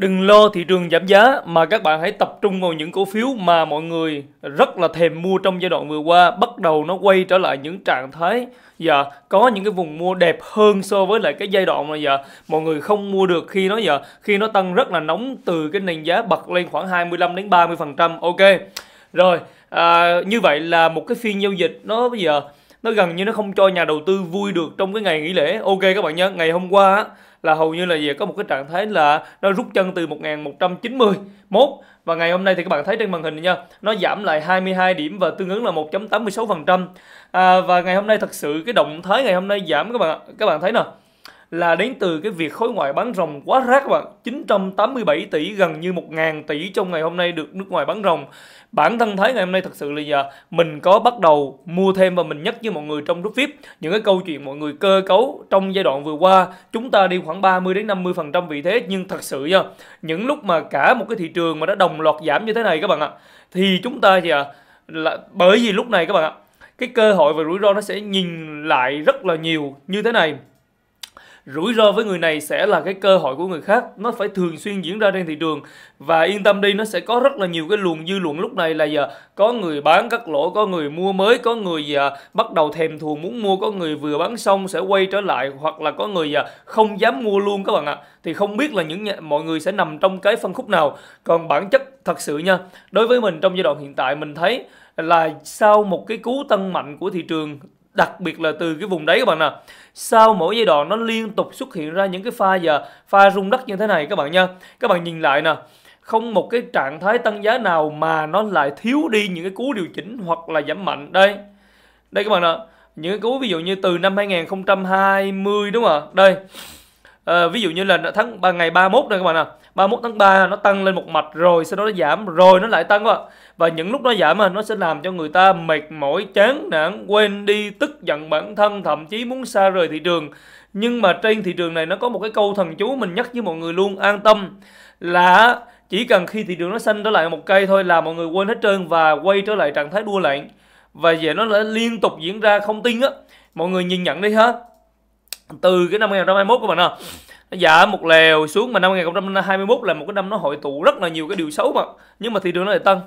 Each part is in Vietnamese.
đừng lo thị trường giảm giá mà các bạn hãy tập trung vào những cổ phiếu mà mọi người rất là thèm mua trong giai đoạn vừa qua bắt đầu nó quay trở lại những trạng thái dạ có những cái vùng mua đẹp hơn so với lại cái giai đoạn mà dạ mọi người không mua được khi nó dạ khi nó tăng rất là nóng từ cái nền giá bật lên khoảng 25 đến 30 phần trăm ok rồi à, như vậy là một cái phiên giao dịch nó bây giờ nó gần như nó không cho nhà đầu tư vui được trong cái ngày nghỉ lễ ok các bạn nhé ngày hôm qua á là hầu như là gì có một cái trạng thái là nó rút chân từ 1191 và ngày hôm nay thì các bạn thấy trên màn hình nha nó giảm lại 22 điểm và tương ứng là 1.86% à, và ngày hôm nay thật sự cái động thái ngày hôm nay giảm các bạn các bạn thấy nè là đến từ cái việc khối ngoại bán rồng quá rác các bạn 987 tỷ gần như 1.000 tỷ trong ngày hôm nay được nước ngoài bán rồng bản thân thấy ngày hôm nay thật sự là giờ à, mình có bắt đầu mua thêm và mình nhắc với mọi người trong group VIP những cái câu chuyện mọi người cơ cấu trong giai đoạn vừa qua chúng ta đi khoảng 30 đến 50 phần trăm vị thế nhưng thật sự nha à, những lúc mà cả một cái thị trường mà đã đồng loạt giảm như thế này các bạn ạ thì chúng ta giờ à, là bởi vì lúc này các bạn ạ cái cơ hội và rủi ro nó sẽ nhìn lại rất là nhiều như thế này rủi ro với người này sẽ là cái cơ hội của người khác nó phải thường xuyên diễn ra trên thị trường và yên tâm đi nó sẽ có rất là nhiều cái luồng dư luận lúc này là giờ à, có người bán cắt lỗ có người mua mới có người giờ à, bắt đầu thèm thuồng muốn mua có người vừa bán xong sẽ quay trở lại hoặc là có người giờ à, không dám mua luôn các bạn ạ thì không biết là những mọi người sẽ nằm trong cái phân khúc nào còn bản chất thật sự nha đối với mình trong giai đoạn hiện tại mình thấy là sau một cái cú tăng mạnh của thị trường đặc biệt là từ cái vùng đấy các bạn nè sau mỗi giai đoạn nó liên tục xuất hiện ra những cái pha giờ pha rung đất như thế này các bạn nha các bạn nhìn lại nè không một cái trạng thái tăng giá nào mà nó lại thiếu đi những cái cú điều chỉnh hoặc là giảm mạnh đây đây các bạn ạ những cái cú ví dụ như từ năm 2020 đúng không ạ đây à, ví dụ như là tháng ba ngày 31 đây các bạn ạ. À. 31 tháng 3 nó tăng lên một mạch rồi sau đó nó giảm rồi nó lại tăng quá Và những lúc nó giảm mà nó sẽ làm cho người ta mệt mỏi, chán nản, quên đi, tức giận bản thân, thậm chí muốn xa rời thị trường. Nhưng mà trên thị trường này nó có một cái câu thần chú mình nhắc với mọi người luôn an tâm là chỉ cần khi thị trường nó xanh trở lại một cây thôi là mọi người quên hết trơn và quay trở lại trạng thái đua lại và vậy nó lại liên tục diễn ra không tin á mọi người nhìn nhận đi hết từ cái năm 2021 của mình không nó giảm một lèo xuống mà năm 2021 là một cái năm nó hội tụ rất là nhiều cái điều xấu mà nhưng mà thị trường nó lại tăng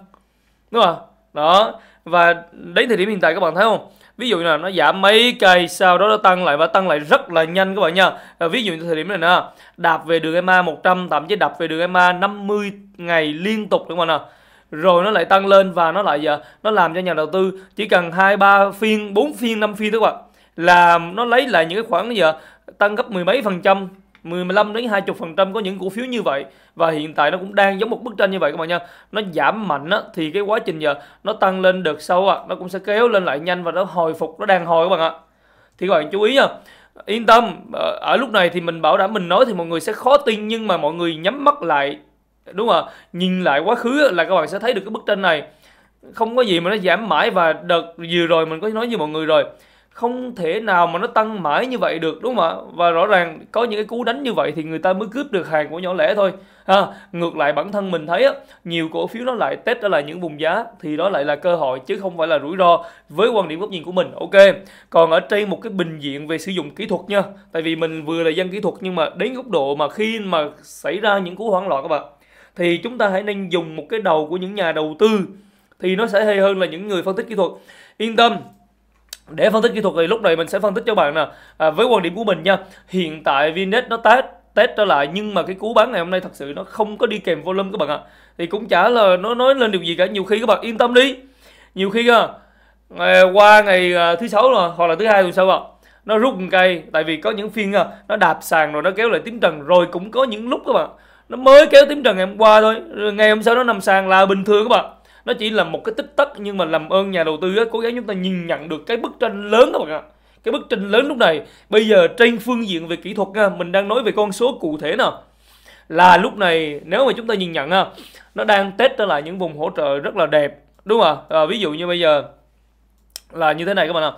đúng không đó và đến thời điểm hiện tại các bạn thấy không ví dụ là nó giảm mấy cây sau đó nó tăng lại và tăng lại rất là nhanh các bạn nha à, ví dụ như thời điểm này nè đạp về đường EMA 100 thậm chí đạp về đường EMA 50 ngày liên tục đúng không nào rồi nó lại tăng lên và nó lại giờ nó làm cho nhà đầu tư chỉ cần hai ba phiên 4 phiên 5 phiên thôi các bạn là nó lấy lại những cái khoản giờ tăng gấp mười mấy phần trăm 15 đến 20 phần trăm có những cổ phiếu như vậy và hiện tại nó cũng đang giống một bức tranh như vậy các bạn nha nó giảm mạnh á, thì cái quá trình giờ nó tăng lên đợt sau à, nó cũng sẽ kéo lên lại nhanh và nó hồi phục nó đang hồi các bạn ạ thì các bạn chú ý nha yên tâm ờ, ở lúc này thì mình bảo đảm mình nói thì mọi người sẽ khó tin nhưng mà mọi người nhắm mắt lại đúng không nhìn lại quá khứ là các bạn sẽ thấy được cái bức tranh này không có gì mà nó giảm mãi và đợt vừa rồi mình có nói với mọi người rồi không thể nào mà nó tăng mãi như vậy được đúng không ạ và rõ ràng có những cái cú đánh như vậy thì người ta mới cướp được hàng của nhỏ lẻ thôi ha ngược lại bản thân mình thấy á nhiều cổ phiếu nó lại test trở lại những vùng giá thì đó lại là cơ hội chứ không phải là rủi ro với quan điểm góc nhìn của mình ok còn ở trên một cái bình diện về sử dụng kỹ thuật nha tại vì mình vừa là dân kỹ thuật nhưng mà đến góc độ mà khi mà xảy ra những cú hoảng loạn các bạn thì chúng ta hãy nên dùng một cái đầu của những nhà đầu tư thì nó sẽ hay hơn là những người phân tích kỹ thuật yên tâm để phân tích kỹ thuật thì lúc này mình sẽ phân tích cho bạn nè à, với quan điểm của mình nha hiện tại vnet nó test test trở lại nhưng mà cái cú bán ngày hôm nay thật sự nó không có đi kèm volume các bạn ạ thì cũng chả là nó nói lên điều gì cả nhiều khi các bạn yên tâm đi nhiều khi à, ngày, qua ngày à, thứ sáu rồi hoặc là thứ hai rồi sao ạ à, nó rút một cây tại vì có những phiên à, nó đạp sàn rồi nó kéo lại tím trần rồi cũng có những lúc các bạn nó mới kéo tím trần ngày hôm qua thôi ngày hôm sau nó nằm sàn là bình thường các bạn nó chỉ là một cái tích tắc nhưng mà làm ơn nhà đầu tư á, cố gắng chúng ta nhìn nhận được cái bức tranh lớn các bạn ạ cái bức tranh lớn lúc này bây giờ trên phương diện về kỹ thuật nha mình đang nói về con số cụ thể nè là lúc này nếu mà chúng ta nhìn nhận á, nó đang test trở lại những vùng hỗ trợ rất là đẹp đúng không ạ à, ví dụ như bây giờ là như thế này các bạn ạ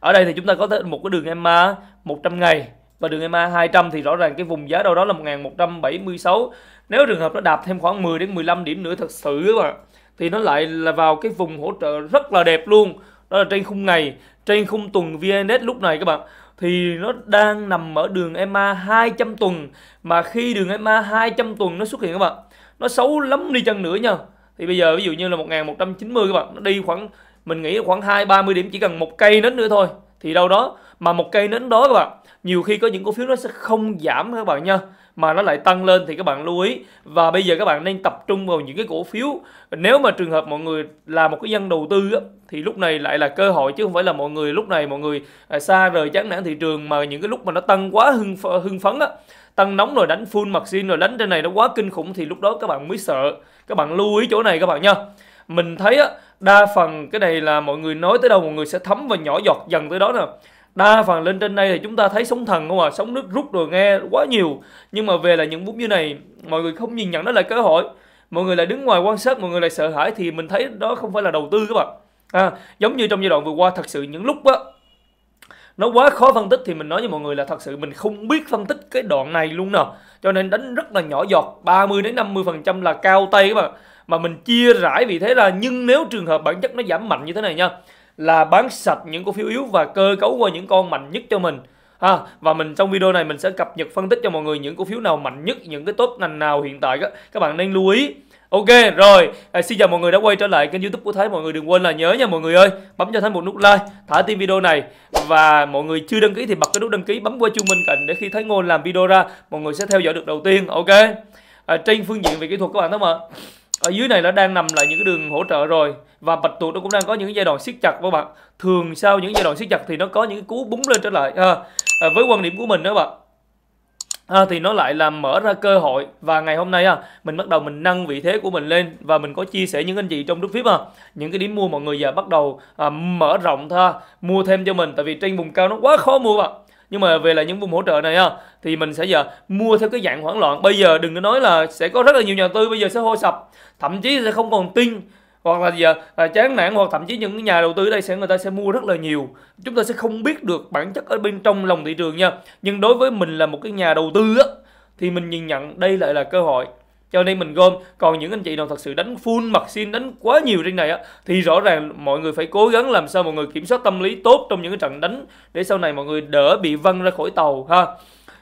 ở đây thì chúng ta có một cái đường EMA 100 ngày và đường EMA 200 thì rõ ràng cái vùng giá đâu đó là 1176 nếu trường hợp nó đạp thêm khoảng 10 đến 15 điểm nữa thật sự các bạn thì nó lại là vào cái vùng hỗ trợ rất là đẹp luôn đó là trên khung ngày trên khung tuần VNS lúc này các bạn thì nó đang nằm ở đường EMA 200 tuần mà khi đường EMA 200 tuần nó xuất hiện các bạn nó xấu lắm đi chăng nữa nha thì bây giờ ví dụ như là 1190 các bạn nó đi khoảng mình nghĩ khoảng 2 30 điểm chỉ cần một cây nến nữa thôi thì đâu đó mà một cây nến đó các bạn nhiều khi có những cổ phiếu nó sẽ không giảm các bạn nha mà nó lại tăng lên thì các bạn lưu ý và bây giờ các bạn nên tập trung vào những cái cổ phiếu nếu mà trường hợp mọi người là một cái dân đầu tư á, thì lúc này lại là cơ hội chứ không phải là mọi người lúc này mọi người à, xa rời chán nản thị trường mà những cái lúc mà nó tăng quá hưng hưng phấn á tăng nóng rồi đánh full mặt xin rồi đánh trên này nó quá kinh khủng thì lúc đó các bạn mới sợ các bạn lưu ý chỗ này các bạn nha mình thấy á, đa phần cái này là mọi người nói tới đâu mọi người sẽ thấm và nhỏ giọt dần tới đó nè đa phần lên trên đây thì chúng ta thấy sóng thần không à sóng nước rút rồi nghe quá nhiều nhưng mà về là những bút như này mọi người không nhìn nhận đó là cơ hội mọi người lại đứng ngoài quan sát mọi người lại sợ hãi thì mình thấy đó không phải là đầu tư các bạn à, giống như trong giai đoạn vừa qua thật sự những lúc á nó quá khó phân tích thì mình nói với mọi người là thật sự mình không biết phân tích cái đoạn này luôn nè, cho nên đánh rất là nhỏ giọt 30 đến 50 phần trăm là cao tay các bạn mà mình chia rải vì thế là nhưng nếu trường hợp bản chất nó giảm mạnh như thế này nha là bán sạch những cổ phiếu yếu và cơ cấu qua những con mạnh nhất cho mình ha à, và mình trong video này mình sẽ cập nhật phân tích cho mọi người những cổ phiếu nào mạnh nhất những cái top ngành nào hiện tại các các bạn nên lưu ý Ok rồi, à, xin chào mọi người đã quay trở lại kênh youtube của Thái Mọi người đừng quên là nhớ nha mọi người ơi Bấm cho Thái một nút like, thả tim video này Và mọi người chưa đăng ký thì bật cái nút đăng ký Bấm qua chuông bên cạnh để khi thấy Ngôn làm video ra Mọi người sẽ theo dõi được đầu tiên, ok à, Trên phương diện về kỹ thuật các bạn thấy không ạ ở dưới này nó đang nằm lại những cái đường hỗ trợ rồi và bạch tuộc nó cũng đang có những giai đoạn siết chặt các bạn thường sau những giai đoạn siết chặt thì nó có những cái cú búng lên trở lại à, à với quan điểm của mình đó các bạn à, thì nó lại làm mở ra cơ hội và ngày hôm nay à, mình bắt đầu mình nâng vị thế của mình lên và mình có chia sẻ những anh chị trong group vip à, những cái điểm mua mọi người giờ bắt đầu à, mở rộng tha mua thêm cho mình tại vì trên vùng cao nó quá khó mua bạn nhưng mà về là những vùng hỗ trợ này ha thì mình sẽ giờ mua theo cái dạng hoảng loạn bây giờ đừng có nói là sẽ có rất là nhiều nhà tư bây giờ sẽ hô sập thậm chí sẽ không còn tin hoặc là giờ à, chán nản hoặc thậm chí những cái nhà đầu tư ở đây sẽ người ta sẽ mua rất là nhiều chúng ta sẽ không biết được bản chất ở bên trong lòng thị trường nha nhưng đối với mình là một cái nhà đầu tư á thì mình nhìn nhận đây lại là cơ hội cho nên mình gom còn những anh chị nào thật sự đánh full mặt xin đánh quá nhiều trên này á thì rõ ràng mọi người phải cố gắng làm sao mọi người kiểm soát tâm lý tốt trong những cái trận đánh để sau này mọi người đỡ bị văng ra khỏi tàu ha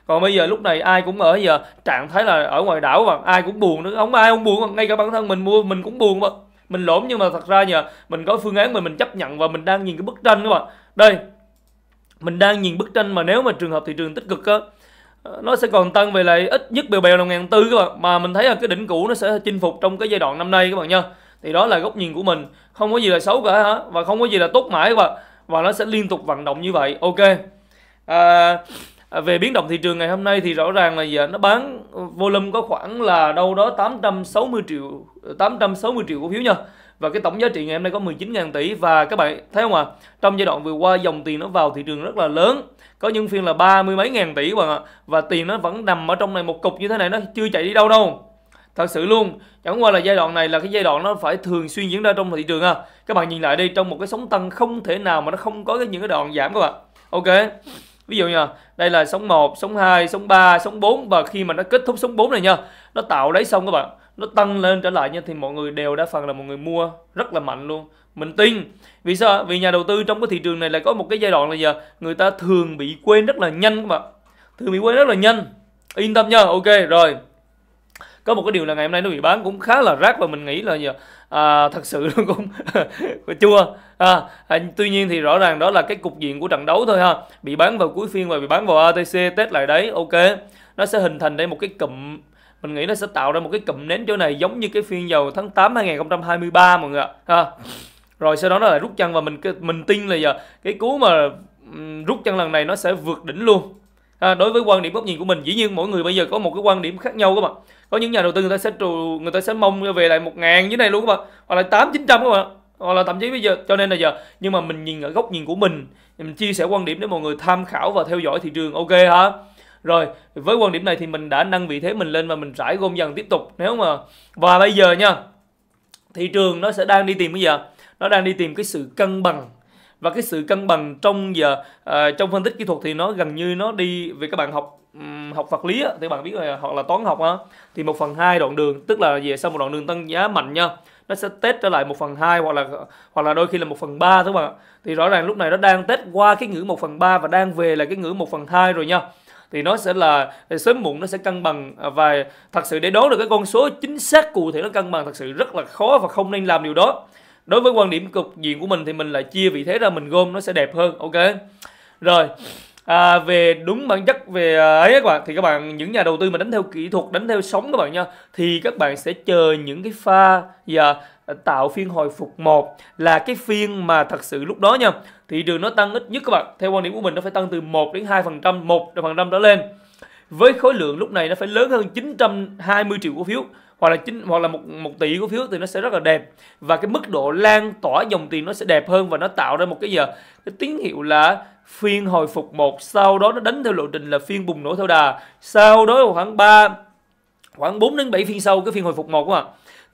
còn bây giờ lúc này ai cũng ở giờ trạng thái là ở ngoài đảo và ai cũng buồn nữa không ai không buồn ngay cả bản thân mình mua mình cũng buồn mà mình lỗm nhưng mà thật ra nhờ mình có phương án mà mình chấp nhận và mình đang nhìn cái bức tranh các bạn đây mình đang nhìn bức tranh mà nếu mà trường hợp thị trường tích cực á Ờ, nó sẽ còn tăng về lại ít nhất bèo bèo là ngàn tư các bạn mà mình thấy là cái đỉnh cũ nó sẽ chinh phục trong cái giai đoạn năm nay các bạn nha thì đó là góc nhìn của mình không có gì là xấu cả hả và không có gì là tốt mãi các bạn và nó sẽ liên tục vận động như vậy ok à, à về biến động thị trường ngày hôm nay thì rõ ràng là giờ nó bán volume có khoảng là đâu đó 860 triệu 860 triệu cổ phiếu nha và cái tổng giá trị ngày hôm nay có 19.000 tỷ và các bạn thấy không ạ? À? Trong giai đoạn vừa qua dòng tiền nó vào thị trường rất là lớn, có những phiên là ba mươi mấy ngàn tỷ các Và tiền nó vẫn nằm ở trong này một cục như thế này nó chưa chạy đi đâu đâu. Thật sự luôn, chẳng qua là giai đoạn này là cái giai đoạn nó phải thường xuyên diễn ra trong thị trường ha. Các bạn nhìn lại đi, trong một cái sóng tăng không thể nào mà nó không có cái những cái đoạn giảm các bạn. Ok. Ví dụ nha, đây là sóng 1, sóng 2, sóng 3, sóng 4 và khi mà nó kết thúc sóng 4 này nha, nó tạo đáy xong các bạn nó tăng lên trở lại như thì mọi người đều đa phần là một người mua rất là mạnh luôn mình tin vì sao vì nhà đầu tư trong cái thị trường này là có một cái giai đoạn là giờ người ta thường bị quên rất là nhanh các bạn thường bị quên rất là nhanh yên tâm nha ok rồi có một cái điều là ngày hôm nay nó bị bán cũng khá là rác và mình nghĩ là giờ à, thật sự nó cũng chua à, à, tuy nhiên thì rõ ràng đó là cái cục diện của trận đấu thôi ha bị bán vào cuối phiên và bị bán vào ATC test lại đấy ok nó sẽ hình thành đây một cái cụm mình nghĩ nó sẽ tạo ra một cái cụm nến chỗ này giống như cái phiên vào tháng 8 2023 mọi người ạ. À. Rồi sau đó nó lại rút chân và mình mình tin là giờ cái cú mà rút chân lần này nó sẽ vượt đỉnh luôn. À, đối với quan điểm góc nhìn của mình dĩ nhiên mỗi người bây giờ có một cái quan điểm khác nhau các bạn. Có những nhà đầu tư người ta sẽ trù người ta sẽ mong về lại một ngàn dưới này luôn các bạn, hoặc là tám chín trăm các bạn hoặc là thậm chí bây giờ cho nên là giờ nhưng mà mình nhìn ở góc nhìn của mình mình chia sẻ quan điểm để mọi người tham khảo và theo dõi thị trường ok hả rồi, với quan điểm này thì mình đã nâng vị thế mình lên và mình rải gom dần tiếp tục. Nếu mà và bây giờ nha, thị trường nó sẽ đang đi tìm cái gì ạ? Nó đang đi tìm cái sự cân bằng và cái sự cân bằng trong giờ uh, trong phân tích kỹ thuật thì nó gần như nó đi vì các bạn học um, học vật lý á, thì bạn biết rồi hoặc là toán học á, thì một phần hai đoạn đường tức là về sau một đoạn đường tăng giá mạnh nha nó sẽ test trở lại một phần hai hoặc là hoặc là đôi khi là một phần ba các bạn Thì rõ ràng lúc này nó đang test qua cái ngữ một phần ba và đang về là cái ngữ một phần hai rồi nha thì nó sẽ là sớm muộn nó sẽ cân bằng à, và thật sự để đoán được cái con số chính xác cụ thể nó cân bằng thật sự rất là khó và không nên làm điều đó đối với quan điểm cục diện của mình thì mình lại chia vị thế ra mình gom nó sẽ đẹp hơn ok rồi à, về đúng bản chất về à, ấy các bạn thì các bạn những nhà đầu tư mà đánh theo kỹ thuật đánh theo sóng các bạn nha thì các bạn sẽ chờ những cái pha và dạ, tạo phiên hồi phục một là cái phiên mà thật sự lúc đó nha thị trường nó tăng ít nhất các bạn theo quan điểm của mình nó phải tăng từ 1 đến 2 phần trăm một phần trăm trở lên với khối lượng lúc này nó phải lớn hơn 920 triệu cổ phiếu hoặc là chín hoặc là một một tỷ cổ phiếu thì nó sẽ rất là đẹp và cái mức độ lan tỏa dòng tiền nó sẽ đẹp hơn và nó tạo ra một cái giờ cái tín hiệu là phiên hồi phục một sau đó nó đánh theo lộ trình là phiên bùng nổ theo đà sau đó khoảng 3 khoảng 4 đến 7 phiên sau cái phiên hồi phục một ạ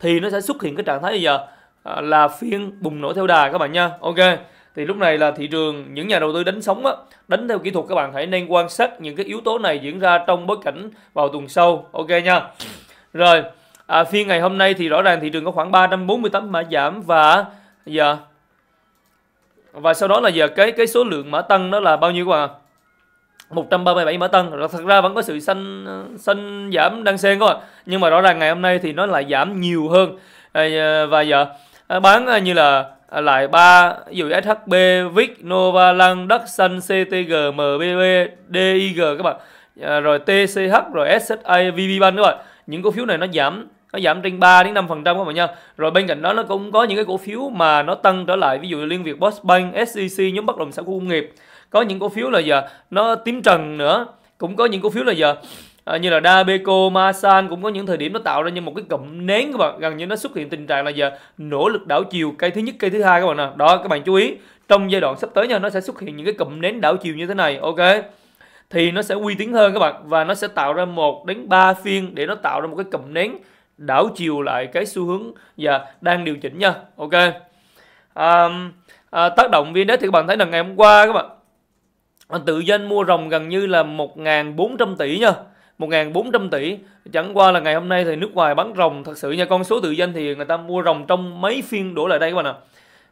thì nó sẽ xuất hiện cái trạng thái bây giờ à, là phiên bùng nổ theo đà các bạn nha ok thì lúc này là thị trường những nhà đầu tư đánh sóng á, đánh theo kỹ thuật các bạn hãy nên quan sát những cái yếu tố này diễn ra trong bối cảnh vào tuần sau ok nha rồi à, phiên ngày hôm nay thì rõ ràng thị trường có khoảng 348 mã giảm và giờ dạ, và sau đó là giờ cái cái số lượng mã tăng đó là bao nhiêu các bạn ạ? 137 mã tăng thật ra vẫn có sự xanh xanh giảm đang xen các bạn nhưng mà rõ ràng ngày hôm nay thì nó lại giảm nhiều hơn à, và giờ dạ. à, bán à, như là Ờ, lại 3 ví dụ SHB, VIC, Đất Duxan, CTG, MBB, DIG các bạn. À, rồi TCH rồi SSA, VPBank các bạn. Những cổ phiếu này nó giảm nó giảm trên 3 đến 5% các bạn nha. Rồi bên cạnh đó nó cũng có những cái cổ phiếu mà nó tăng trở lại, ví dụ Liên Việt Postbank, SCC nhóm bất động sản khu công nghiệp. Có những cổ phiếu là giờ nó tím trần nữa, cũng có những cổ phiếu là giờ à, như là Dabeco, Masan cũng có những thời điểm nó tạo ra như một cái cụm nén các bạn gần như nó xuất hiện tình trạng là giờ nỗ lực đảo chiều cây thứ nhất cây thứ hai các bạn nè đó các bạn chú ý trong giai đoạn sắp tới nha nó sẽ xuất hiện những cái cụm nén đảo chiều như thế này ok thì nó sẽ uy tín hơn các bạn và nó sẽ tạo ra một đến 3 phiên để nó tạo ra một cái cụm nén đảo chiều lại cái xu hướng và đang điều chỉnh nha ok à, à, tác động viên đấy thì các bạn thấy là ngày hôm qua các bạn tự doanh mua rồng gần như là 1.400 tỷ nha 1.400 tỷ chẳng qua là ngày hôm nay thì nước ngoài bán rồng thật sự nha con số tự doanh thì người ta mua rồng trong mấy phiên đổ lại đây các bạn ạ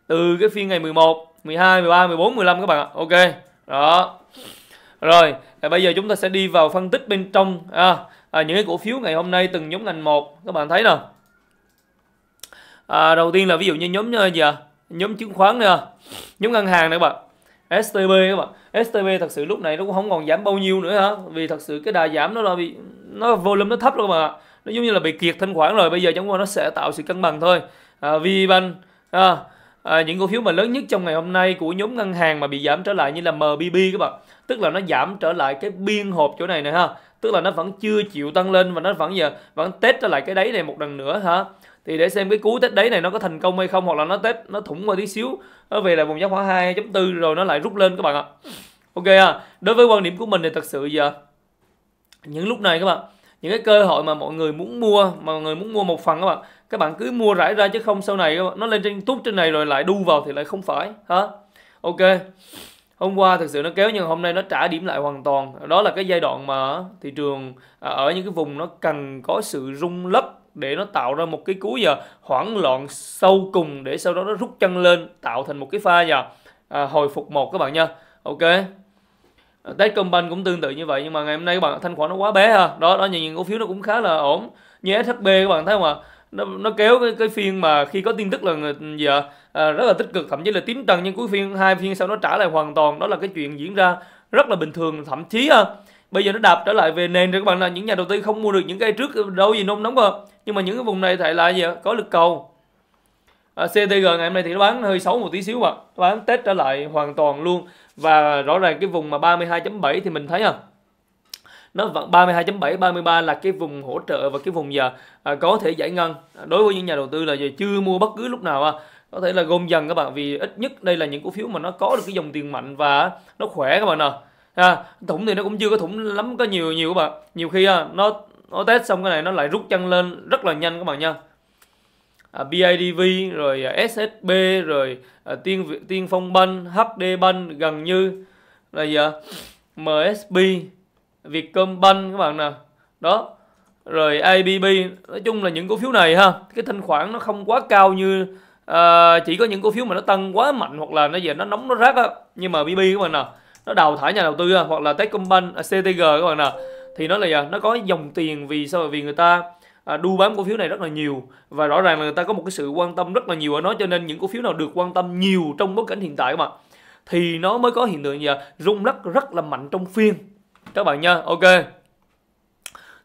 từ cái phiên ngày 11 12 13 14 15 các bạn ạ ok đó rồi à, bây giờ chúng ta sẽ đi vào phân tích bên trong à, à, những cái cổ phiếu ngày hôm nay từng nhóm ngành một các bạn thấy nào à, đầu tiên là ví dụ như nhóm à, gì à? nhóm chứng khoán nè nhóm ngân hàng nè các bạn STB các bạn STB thật sự lúc này nó cũng không còn giảm bao nhiêu nữa hả vì thật sự cái đà giảm nó là bị nó volume nó thấp rồi mà nó giống như là bị kiệt thanh khoản rồi bây giờ chẳng qua nó sẽ tạo sự cân bằng thôi à, VBank à, à, những cổ phiếu mà lớn nhất trong ngày hôm nay của nhóm ngân hàng mà bị giảm trở lại như là MBB các bạn tức là nó giảm trở lại cái biên hộp chỗ này này ha tức là nó vẫn chưa chịu tăng lên và nó vẫn giờ vẫn test trở lại cái đáy này một lần nữa hả thì để xem cái cú Tết đấy này nó có thành công hay không hoặc là nó Tết nó thủng qua tí xíu nó về là vùng giá khoảng 2.4 rồi nó lại rút lên các bạn ạ ok à đối với quan điểm của mình thì thật sự giờ những lúc này các bạn những cái cơ hội mà mọi người muốn mua mà mọi người muốn mua một phần các bạn các bạn cứ mua rải ra chứ không sau này các bạn, nó lên trên tút trên này rồi lại đu vào thì lại không phải hả ok hôm qua thực sự nó kéo nhưng hôm nay nó trả điểm lại hoàn toàn đó là cái giai đoạn mà thị trường à, ở những cái vùng nó cần có sự rung lấp để nó tạo ra một cái cú giờ hoảng loạn sâu cùng để sau đó nó rút chân lên tạo thành một cái pha giờ à, hồi phục một các bạn nha ok Techcombank cũng tương tự như vậy nhưng mà ngày hôm nay các bạn thanh khoản nó quá bé ha đó đó những cổ phiếu nó cũng khá là ổn như SHB các bạn thấy không ạ à? nó, nó kéo cái, cái phiên mà khi có tin tức là giờ à, rất là tích cực thậm chí là tím trần nhưng cuối phiên hai phiên sau nó trả lại hoàn toàn đó là cái chuyện diễn ra rất là bình thường thậm chí à, bây giờ nó đạp trở lại về nền rồi các bạn là những nhà đầu tư không mua được những cây trước đâu gì nóng nóng cơ nhưng mà những cái vùng này lại là gì đó? có lực cầu à, CTG ngày hôm nay thì nó bán hơi xấu một tí xíu bạn bán test trở lại hoàn toàn luôn và rõ ràng cái vùng mà 32.7 thì mình thấy không à, nó vẫn 32.7 33 là cái vùng hỗ trợ và cái vùng giờ à, có thể giải ngân à, đối với những nhà đầu tư là giờ chưa mua bất cứ lúc nào à, có thể là gom dần các bạn vì ít nhất đây là những cổ phiếu mà nó có được cái dòng tiền mạnh và nó khỏe các bạn nào à, thủng thì nó cũng chưa có thủng lắm có nhiều nhiều các bạn nhiều khi à, nó nó test xong cái này nó lại rút chân lên rất là nhanh các bạn nha à, BIDV rồi à, SSB rồi à, tiên tiên phong ban HD ban gần như là gì ạ à? MSB Vietcombank các bạn nè đó rồi ibb nói chung là những cổ phiếu này ha cái thanh khoản nó không quá cao như à, chỉ có những cổ phiếu mà nó tăng quá mạnh hoặc là nó về nó nóng nó rác á nhưng mà BB các bạn nè nó đào thải nhà đầu tư hoặc là Techcombank à, CTG các bạn nè thì nó là gì? nó có dòng tiền vì sao vì người ta à, đu bám cổ phiếu này rất là nhiều và rõ ràng là người ta có một cái sự quan tâm rất là nhiều ở nó cho nên những cổ phiếu nào được quan tâm nhiều trong bối cảnh hiện tại các bạn thì nó mới có hiện tượng gì à? rung lắc rất là mạnh trong phiên các bạn nha ok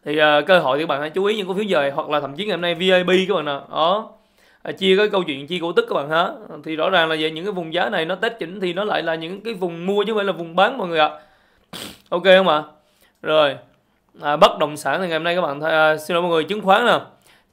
thì uh, cơ hội thì các bạn hãy chú ý những cổ phiếu dời hoặc là thậm chí ngày hôm nay VIB các bạn nè đó À, chia cái câu chuyện chia cổ tức các bạn ha thì rõ ràng là về những cái vùng giá này nó test chỉnh thì nó lại là những cái vùng mua chứ không phải là vùng bán mọi người ạ ok không ạ rồi à, bất động sản thì ngày hôm nay các bạn thấy, à, xin lỗi mọi người chứng khoán nè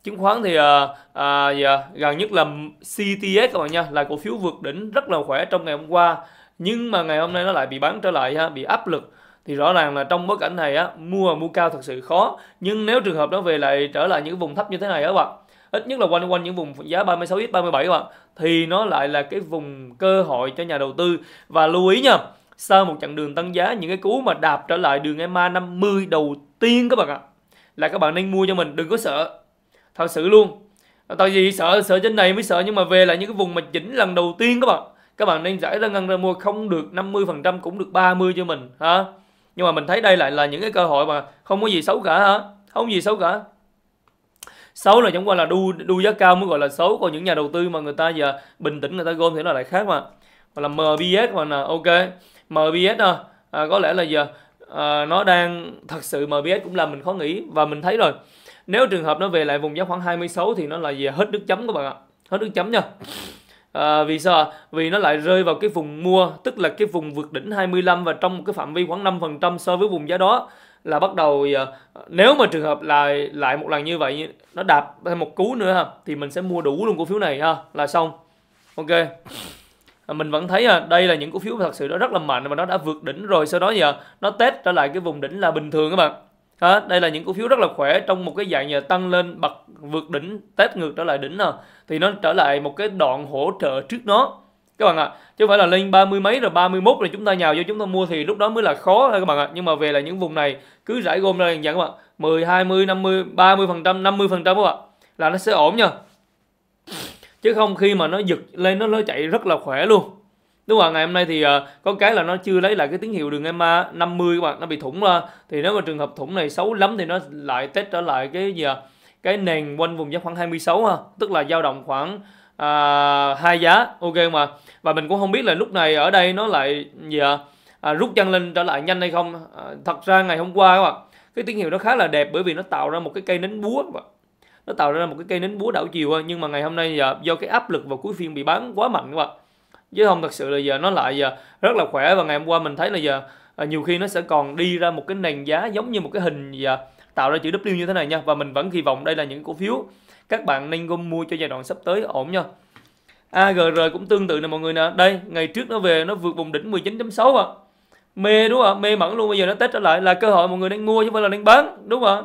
chứng khoán thì à, à, dạ, gần nhất là CTS các bạn nha là cổ phiếu vượt đỉnh rất là khỏe trong ngày hôm qua nhưng mà ngày hôm nay nó lại bị bán trở lại ha bị áp lực thì rõ ràng là trong bối cảnh này á mua mua cao thật sự khó nhưng nếu trường hợp nó về lại trở lại những vùng thấp như thế này á các bạn ít nhất là quanh quanh những vùng giá 36x 37 các bạn thì nó lại là cái vùng cơ hội cho nhà đầu tư và lưu ý nha sau một chặng đường tăng giá những cái cú mà đạp trở lại đường EMA 50 đầu tiên các bạn ạ là các bạn nên mua cho mình đừng có sợ thật sự luôn tại vì sợ sợ trên này mới sợ nhưng mà về lại những cái vùng mà chỉnh lần đầu tiên các bạn các bạn nên giải ra ngân ra mua không được 50% cũng được 30 cho mình hả? nhưng mà mình thấy đây lại là những cái cơ hội mà không có gì xấu cả hả? không gì xấu cả xấu là chẳng qua là đu đu giá cao mới gọi là xấu còn những nhà đầu tư mà người ta giờ bình tĩnh người ta gom thì nó lại khác mà hoặc là MBS mà là ok MBS à, à, có lẽ là giờ à, nó đang thật sự MBS cũng làm mình khó nghĩ và mình thấy rồi nếu trường hợp nó về lại vùng giá khoảng 26 thì nó là về hết nước chấm các bạn ạ hết nước chấm nha à, vì sao vì nó lại rơi vào cái vùng mua tức là cái vùng vượt đỉnh 25 và trong một cái phạm vi khoảng 5% so với vùng giá đó là bắt đầu ờ, nếu mà trường hợp là lại một lần như vậy nó đạp thêm một cú nữa ha thì mình sẽ mua đủ luôn cổ phiếu này ha là xong ok à, mình vẫn thấy à, đây là những cổ phiếu thật sự nó rất là mạnh và nó đã vượt đỉnh rồi sau đó giờ à, nó test trở lại cái vùng đỉnh là bình thường các bạn à, đây là những cổ phiếu rất là khỏe trong một cái dạng giờ tăng lên bật vượt đỉnh test ngược trở lại đỉnh à. thì nó trở lại một cái đoạn hỗ trợ trước nó các bạn ạ à, chứ không phải là lên ba mươi mấy rồi 31 rồi chúng ta nhào vô chúng ta mua thì lúc đó mới là khó thôi các bạn ạ à. nhưng mà về là những vùng này cứ rải gom ra dạng các bạn mười hai mươi năm mươi ba mươi phần trăm năm mươi phần trăm các bạn là nó sẽ ổn nha chứ không khi mà nó giật lên nó nó chạy rất là khỏe luôn đúng không ngày hôm nay thì uh, có cái là nó chưa lấy lại cái tín hiệu đường EMA 50 các bạn nó bị thủng ra thì nếu mà trường hợp thủng này xấu lắm thì nó lại test trở lại cái gì à? cái nền quanh vùng giá khoảng 26 ha tức là dao động khoảng à, hai giá ok mà và mình cũng không biết là lúc này ở đây nó lại gì à? à, rút chân lên trở lại nhanh hay không à, thật ra ngày hôm qua các bạn cái tín hiệu nó khá là đẹp bởi vì nó tạo ra một cái cây nến búa các bạn nó tạo ra một cái cây nến búa đảo chiều nhưng mà ngày hôm nay giờ do cái áp lực vào cuối phiên bị bán quá mạnh các bạn chứ không thật sự là giờ nó lại giờ rất là khỏe và ngày hôm qua mình thấy là giờ à, nhiều khi nó sẽ còn đi ra một cái nền giá giống như một cái hình gì à, tạo ra chữ W như thế này nha và mình vẫn kỳ vọng đây là những cổ phiếu các bạn nên gom mua cho giai đoạn sắp tới ổn nha AGR cũng tương tự nè mọi người nè đây ngày trước nó về nó vượt vùng đỉnh 19.6 ạ à. mê đúng không ạ mê mẩn luôn bây giờ nó test trở lại là cơ hội mọi người đang mua chứ không phải là đang bán đúng không ạ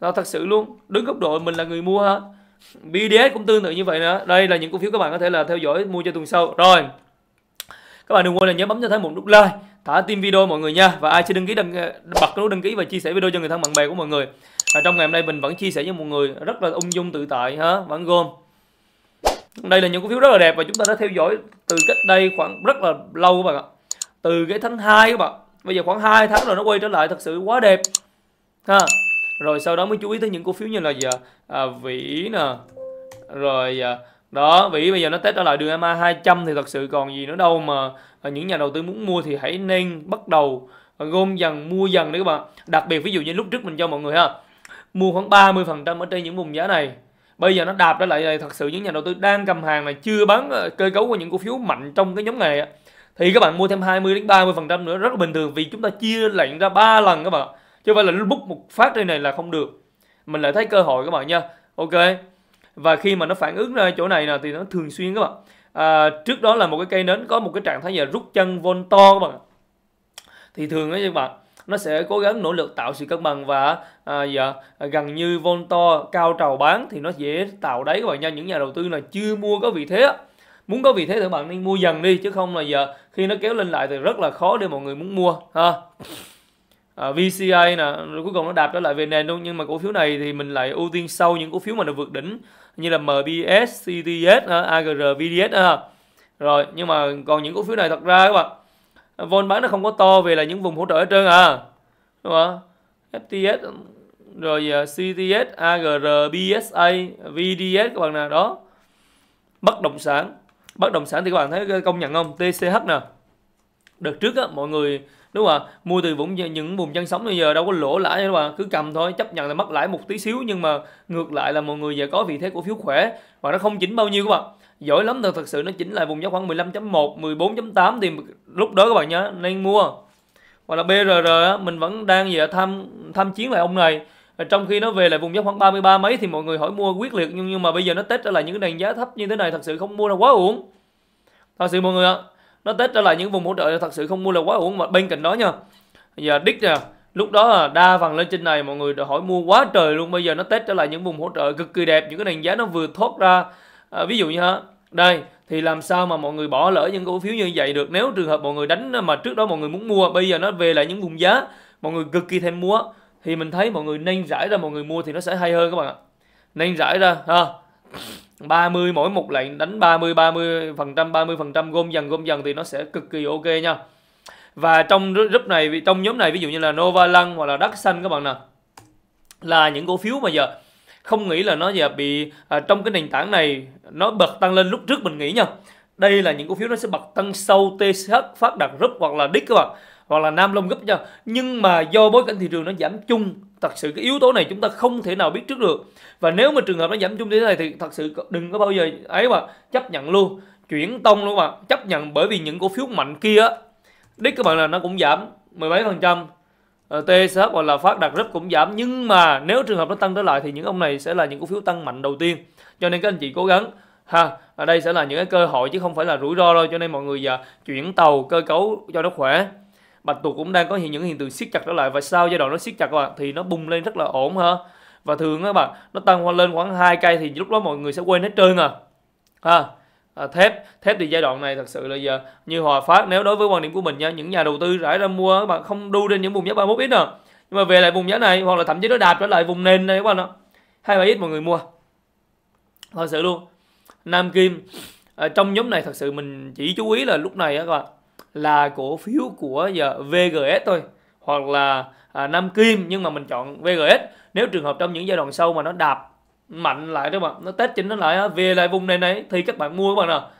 là thật sự luôn đứng góc độ mình là người mua ha BDS cũng tương tự như vậy nữa đây là những cổ phiếu các bạn có thể là theo dõi mua cho tuần sau rồi các bạn đừng quên là nhớ bấm cho thấy một nút like thả tim video mọi người nha và ai chưa đăng ký đăng ờ, bật nút đăng ký và chia sẻ video cho người thân bạn bè của mọi người và trong ngày hôm nay mình vẫn chia sẻ với mọi người rất là ung dung tự tại hả vẫn gom đây là những cổ phiếu rất là đẹp và chúng ta đã theo dõi từ cách đây khoảng rất là lâu các bạn ạ từ cái tháng 2 các bạn bây giờ khoảng 2 tháng rồi nó quay trở lại thật sự quá đẹp ha rồi sau đó mới chú ý tới những cổ phiếu như là giờ à, vĩ nè rồi à, đó vì bây giờ nó test trở lại đường EMA 200 thì thật sự còn gì nữa đâu mà à, những nhà đầu tư muốn mua thì hãy nên bắt đầu à, gom dần mua dần đấy các bạn đặc biệt ví dụ như lúc trước mình cho mọi người ha mua khoảng 30 phần trăm ở trên những vùng giá này bây giờ nó đạp trở lại này thật sự những nhà đầu tư đang cầm hàng này chưa bán à, cơ cấu của những cổ phiếu mạnh trong cái nhóm này thì các bạn mua thêm 20 đến 30 phần trăm nữa rất là bình thường vì chúng ta chia lệnh ra ba lần các bạn chứ không phải là bút một phát trên này là không được mình lại thấy cơ hội các bạn nha ok và khi mà nó phản ứng ra chỗ này nè thì nó thường xuyên các bạn à, trước đó là một cái cây nến có một cái trạng thái là rút chân vôn to các bạn thì thường đó các bạn nó sẽ cố gắng nỗ lực tạo sự cân bằng và à, dạ, gần như vôn to cao trào bán thì nó dễ tạo đáy các bạn nha những nhà đầu tư là chưa mua có vị thế muốn có vị thế thì các bạn nên mua dần đi chứ không là giờ khi nó kéo lên lại thì rất là khó để mọi người muốn mua ha Ờ, VCI VCA nè cuối cùng nó đạp trở lại về nền luôn nhưng mà cổ phiếu này thì mình lại ưu tiên sâu những cổ phiếu mà nó vượt đỉnh như là MBS, CTS, uh, AGR, VDS rồi nhưng mà còn những cổ phiếu này thật ra các bạn vol bán nó không có to về là những vùng hỗ trợ ở trên à đúng không FTS rồi ờ, CTS, AGR, BSA, VDS các bạn nè đó bất động sản bất động sản thì các bạn thấy công nhận không TCH nè đợt trước á, mọi người đúng không ạ mua từ vùng những vùng chân sống bây giờ đâu có lỗ lãi đâu mà cứ cầm thôi chấp nhận là mất lãi một tí xíu nhưng mà ngược lại là mọi người giờ có vị thế cổ phiếu khỏe và nó không chỉnh bao nhiêu các bạn giỏi lắm thật thật sự nó chỉnh lại vùng giá khoảng 15.1 14.8 thì lúc đó các bạn nhớ nên mua hoặc là BRR mình vẫn đang về tham tham chiến lại ông này trong khi nó về lại vùng giá khoảng 33 mấy thì mọi người hỏi mua quyết liệt nhưng nhưng mà bây giờ nó test trở lại những cái nền giá thấp như thế này thật sự không mua là quá uổng thật sự mọi người ạ à, nó tết trở lại những vùng hỗ trợ thật sự không mua là quá uổng mà bên cạnh đó nha giờ đích nè lúc đó là đa phần lên trên này mọi người đã hỏi mua quá trời luôn bây giờ nó tết trở lại những vùng hỗ trợ cực kỳ đẹp những cái nền giá nó vừa thoát ra à, ví dụ như ha đây thì làm sao mà mọi người bỏ lỡ những cổ phiếu như vậy được nếu trường hợp mọi người đánh mà trước đó mọi người muốn mua bây giờ nó về lại những vùng giá mọi người cực kỳ thêm mua thì mình thấy mọi người nên giải ra mọi người mua thì nó sẽ hay hơn các bạn ạ nên giải ra ha 30 mỗi một lệnh đánh 30 30 phần trăm 30 phần trăm gom dần gom dần thì nó sẽ cực kỳ ok nha và trong group này trong nhóm này ví dụ như là Nova Lăng hoặc là đất Xanh các bạn nè là những cổ phiếu mà giờ không nghĩ là nó giờ bị à, trong cái nền tảng này nó bật tăng lên lúc trước mình nghĩ nha đây là những cổ phiếu nó sẽ bật tăng sâu TSH phát đạt group hoặc là đích các bạn hoặc là Nam Long gấp cho nhưng mà do bối cảnh thị trường nó giảm chung thật sự cái yếu tố này chúng ta không thể nào biết trước được và nếu mà trường hợp nó giảm chung thế này thì thật sự đừng có bao giờ ấy mà chấp nhận luôn chuyển tông luôn mà chấp nhận bởi vì những cổ phiếu mạnh kia đích các bạn là nó cũng giảm 17% phần trăm ờ, TSH hoặc là phát đạt rất cũng giảm nhưng mà nếu trường hợp nó tăng trở lại thì những ông này sẽ là những cổ phiếu tăng mạnh đầu tiên cho nên các anh chị cố gắng ha ở đây sẽ là những cái cơ hội chứ không phải là rủi ro đâu cho nên mọi người giờ dạ, chuyển tàu cơ cấu cho nó khỏe bạch tuộc cũng đang có hiện những hiện tượng siết chặt trở lại và sau giai đoạn nó siết chặt các bạn thì nó bùng lên rất là ổn ha và thường các bạn nó tăng lên khoảng hai cây thì lúc đó mọi người sẽ quên hết trơn à ha à, thép thép thì giai đoạn này thật sự là giờ như hòa phát nếu đối với quan điểm của mình nha những nhà đầu tư rải ra mua các bạn không đu trên những vùng giá 31 x à nhưng mà về lại vùng giá này hoặc là thậm chí nó đạp trở lại vùng nền này các bạn ạ hai bảy ít mọi người mua thật sự luôn nam kim à, trong nhóm này thật sự mình chỉ chú ý là lúc này á các bạn là cổ phiếu của giờ dạ, VGS thôi hoặc là à, Nam Kim nhưng mà mình chọn VGS nếu trường hợp trong những giai đoạn sâu mà nó đạp mạnh lại đúng không ạ nó test chính nó lại về lại vùng này này thì các bạn mua các bạn nào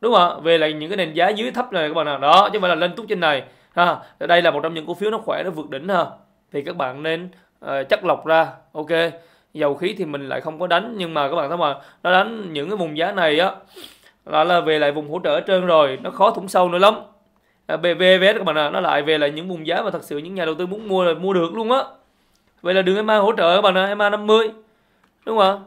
đúng không ạ về lại những cái nền giá dưới thấp này các bạn nào đó chứ không phải là lên tút trên này ha đây là một trong những cổ phiếu nó khỏe nó vượt đỉnh ha thì các bạn nên uh, chắc lọc ra ok dầu khí thì mình lại không có đánh nhưng mà các bạn thấy mà nó đánh những cái vùng giá này á là là về lại vùng hỗ trợ hết trơn rồi nó khó thủng sâu nữa lắm À, về các bạn ạ à, nó lại về là những vùng giá mà thật sự những nhà đầu tư muốn mua là mua được luôn á vậy là đường EMA hỗ trợ các bạn ạ à, EMA 50 đúng không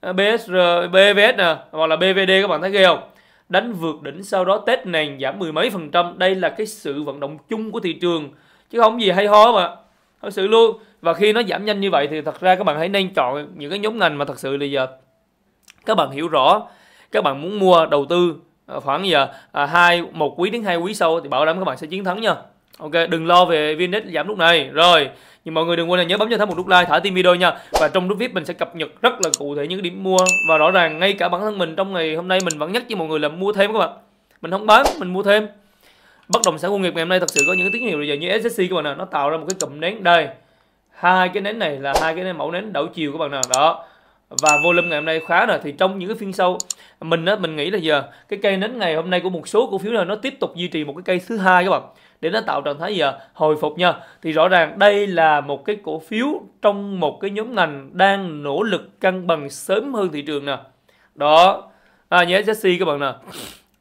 ạ à, BSR BVS nè hoặc là BVD các bạn thấy ghê không đánh vượt đỉnh sau đó Tết này giảm mười mấy phần trăm đây là cái sự vận động chung của thị trường chứ không gì hay ho mà thật sự luôn và khi nó giảm nhanh như vậy thì thật ra các bạn hãy nên chọn những cái nhóm ngành mà thật sự là giờ các bạn hiểu rõ các bạn muốn mua đầu tư Ờ, khoảng giờ à, hai một quý đến hai quý sau thì bảo đảm các bạn sẽ chiến thắng nha ok đừng lo về vnindex giảm lúc này rồi nhưng mọi người đừng quên là nhớ bấm cho thắng một nút like thả tim video nha và trong lúc vip mình sẽ cập nhật rất là cụ thể những điểm mua và rõ ràng ngay cả bản thân mình trong ngày hôm nay mình vẫn nhắc cho mọi người là mua thêm các bạn mình không bán mình mua thêm bất động sản công nghiệp ngày hôm nay thật sự có những tín hiệu bây giờ như SSC các bạn nè nó tạo ra một cái cụm nén đây hai cái nến này là hai cái nến mẫu nến đảo chiều các bạn nào đó và volume ngày hôm nay khá là thì trong những cái phiên sau mình á mình nghĩ là giờ cái cây nến ngày hôm nay của một số cổ phiếu là nó tiếp tục duy trì một cái cây thứ hai các bạn để nó tạo trạng thái giờ hồi phục nha thì rõ ràng đây là một cái cổ phiếu trong một cái nhóm ngành đang nỗ lực cân bằng sớm hơn thị trường nè đó à, nhớ sexy các bạn nè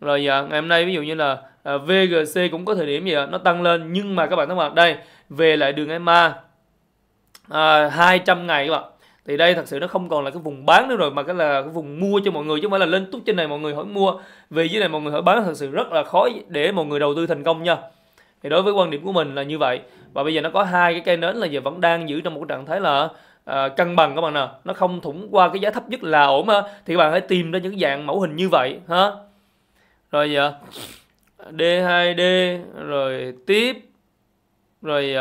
rồi giờ à, ngày hôm nay ví dụ như là à, VGC cũng có thời điểm gì đó, nó tăng lên nhưng mà các bạn các bạn đây về lại đường EMA à, 200 ngày các bạn thì đây thật sự nó không còn là cái vùng bán nữa rồi mà cái là cái vùng mua cho mọi người chứ không phải là lên túc trên này mọi người hỏi mua vì dưới này mọi người hỏi bán thật sự rất là khó để mọi người đầu tư thành công nha thì đối với quan điểm của mình là như vậy và bây giờ nó có hai cái cây nến là giờ vẫn đang giữ trong một trạng thái là uh, cân bằng các bạn nè nó không thủng qua cái giá thấp nhất là ổn ha thì các bạn hãy tìm ra những dạng mẫu hình như vậy ha rồi giờ D2D rồi tiếp rồi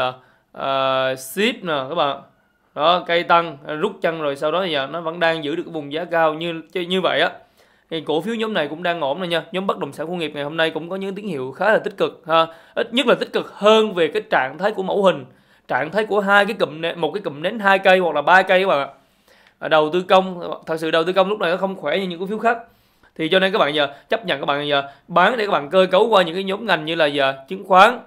uh, ship nè các bạn đó cây tăng à, rút chân rồi sau đó thì giờ à, nó vẫn đang giữ được cái vùng giá cao như như vậy á thì cổ phiếu nhóm này cũng đang ổn rồi nha nhóm bất động sản công nghiệp ngày hôm nay cũng có những tín hiệu khá là tích cực ha ít nhất là tích cực hơn về cái trạng thái của mẫu hình trạng thái của hai cái cụm một cái cụm nến hai cây hoặc là ba cây các bạn ạ à, đầu tư công thật sự đầu tư công lúc này nó không khỏe như những cổ phiếu khác thì cho nên các bạn giờ chấp nhận các bạn giờ bán để các bạn cơ cấu qua những cái nhóm ngành như là giờ chứng khoán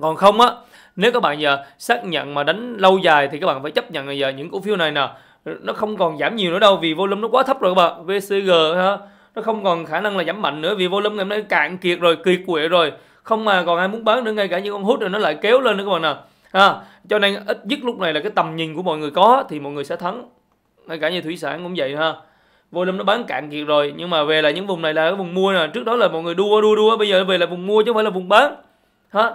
còn không á nếu các bạn giờ xác nhận mà đánh lâu dài thì các bạn phải chấp nhận là giờ những cổ phiếu này nè nó không còn giảm nhiều nữa đâu vì volume nó quá thấp rồi các bạn VCG ha nó không còn khả năng là giảm mạnh nữa vì volume ngày hôm nay cạn kiệt rồi kiệt quệ rồi không mà còn ai muốn bán nữa ngay cả những con hút rồi nó lại kéo lên nữa các bạn nè à. ha cho nên ít nhất lúc này là cái tầm nhìn của mọi người có thì mọi người sẽ thắng ngay cả như thủy sản cũng vậy ha volume nó bán cạn kiệt rồi nhưng mà về là những vùng này là cái vùng mua nè trước đó là mọi người đua đua đua bây giờ về là vùng mua chứ không phải là vùng bán ha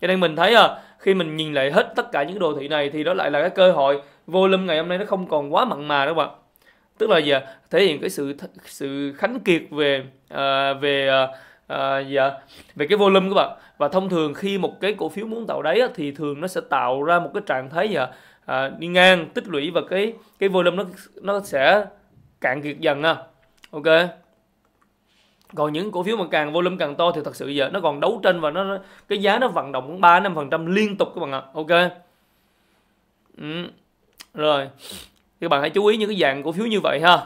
cho nên mình thấy à khi mình nhìn lại hết tất cả những đồ thị này thì đó lại là cái cơ hội volume ngày hôm nay nó không còn quá mặn mà đâu bạn tức là giờ thể hiện cái sự sự khánh kiệt về à, về à, à, dạ, về cái volume các bạn và thông thường khi một cái cổ phiếu muốn tạo đáy á, thì thường nó sẽ tạo ra một cái trạng thái dạ, à, đi ngang tích lũy và cái cái volume nó nó sẽ cạn kiệt dần ha ok còn những cổ phiếu mà càng volume càng to thì thật sự giờ nó còn đấu tranh và nó cái giá nó vận động ba năm phần trăm liên tục các bạn ạ ok ừ. rồi các bạn hãy chú ý những cái dạng cổ phiếu như vậy ha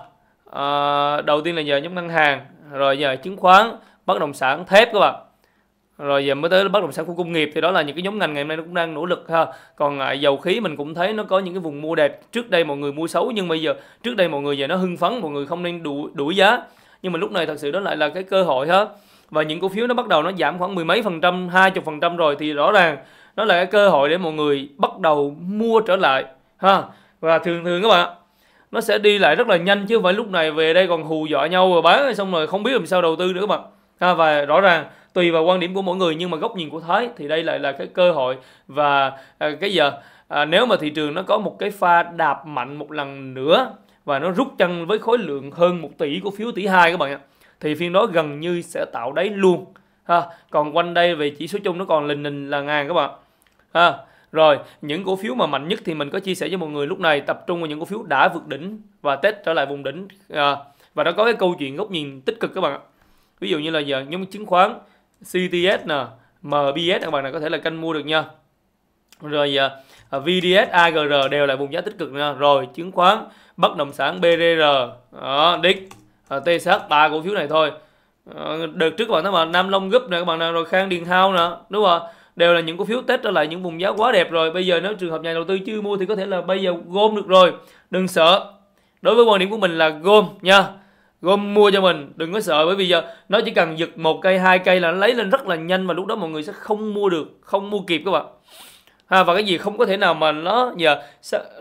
à, đầu tiên là giờ nhóm ngân hàng rồi giờ chứng khoán bất động sản thép các bạn rồi giờ mới tới bất động sản khu công nghiệp thì đó là những cái nhóm ngành ngày hôm nay nó cũng đang nỗ lực ha còn lại dầu khí mình cũng thấy nó có những cái vùng mua đẹp trước đây mọi người mua xấu nhưng bây giờ trước đây mọi người giờ nó hưng phấn mọi người không nên đuổi, đuổi giá nhưng mà lúc này thật sự đó lại là cái cơ hội hết và những cổ phiếu nó bắt đầu nó giảm khoảng mười mấy phần trăm hai chục phần trăm rồi thì rõ ràng nó là cái cơ hội để mọi người bắt đầu mua trở lại ha và thường thường các bạn nó sẽ đi lại rất là nhanh chứ không phải lúc này về đây còn hù dọa nhau rồi bán xong rồi không biết làm sao đầu tư nữa các bạn ha và rõ ràng tùy vào quan điểm của mỗi người nhưng mà góc nhìn của thái thì đây lại là cái cơ hội và à, cái giờ à, nếu mà thị trường nó có một cái pha đạp mạnh một lần nữa và nó rút chân với khối lượng hơn 1 tỷ cổ phiếu tỷ 2 các bạn ạ. Thì phiên đó gần như sẽ tạo đáy luôn. Ha. Còn quanh đây về chỉ số chung nó còn lình lình là ngàn các bạn. Ha. Rồi, những cổ phiếu mà mạnh nhất thì mình có chia sẻ cho mọi người lúc này tập trung vào những cổ phiếu đã vượt đỉnh và test trở lại vùng đỉnh. À, và nó có cái câu chuyện góc nhìn tích cực các bạn ạ. Ví dụ như là giờ nhóm chứng khoán CTS nè, MBS các bạn này có thể là canh mua được nha. Rồi giờ à, VDS, AGR đều là vùng giá tích cực nha. Rồi chứng khoán bất động sản BDR đó, DIC ờ, TSH ba cổ phiếu này thôi ờ, đợt trước các bạn thấy mà Nam Long Group nè các bạn nào rồi Khang Điền Hao nè đúng không đều là những cổ phiếu test trở lại những vùng giá quá đẹp rồi bây giờ nếu trường hợp nhà đầu tư chưa mua thì có thể là bây giờ gom được rồi đừng sợ đối với quan điểm của mình là gom nha gom mua cho mình đừng có sợ bởi vì giờ nó chỉ cần giật một cây hai cây là nó lấy lên rất là nhanh và lúc đó mọi người sẽ không mua được không mua kịp các bạn ha và cái gì không có thể nào mà nó giờ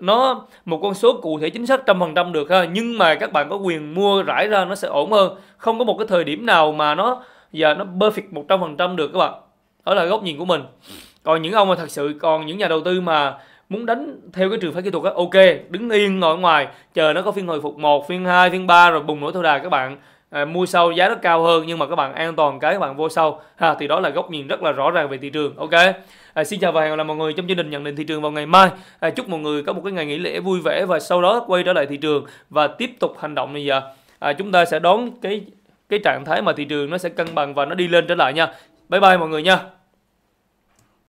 nó một con số cụ thể chính xác trăm phần trăm được ha nhưng mà các bạn có quyền mua rải ra nó sẽ ổn hơn không có một cái thời điểm nào mà nó giờ nó perfect một trăm phần trăm được các bạn đó là góc nhìn của mình còn những ông mà thật sự còn những nhà đầu tư mà muốn đánh theo cái trường phái kỹ thuật á ok đứng yên ngồi ngoài chờ nó có phiên hồi phục một phiên 2, phiên 3 rồi bùng nổ thâu đà các bạn à, mua sau giá nó cao hơn nhưng mà các bạn an toàn cái các bạn vô sau ha thì đó là góc nhìn rất là rõ ràng về thị trường ok À, xin chào và hẹn gặp lại mọi người trong chương trình nhận định thị trường vào ngày mai. À, chúc mọi người có một cái ngày nghỉ lễ vui vẻ và sau đó quay trở lại thị trường và tiếp tục hành động như giờ. À, chúng ta sẽ đón cái cái trạng thái mà thị trường nó sẽ cân bằng và nó đi lên trở lại nha. Bye bye mọi người nha.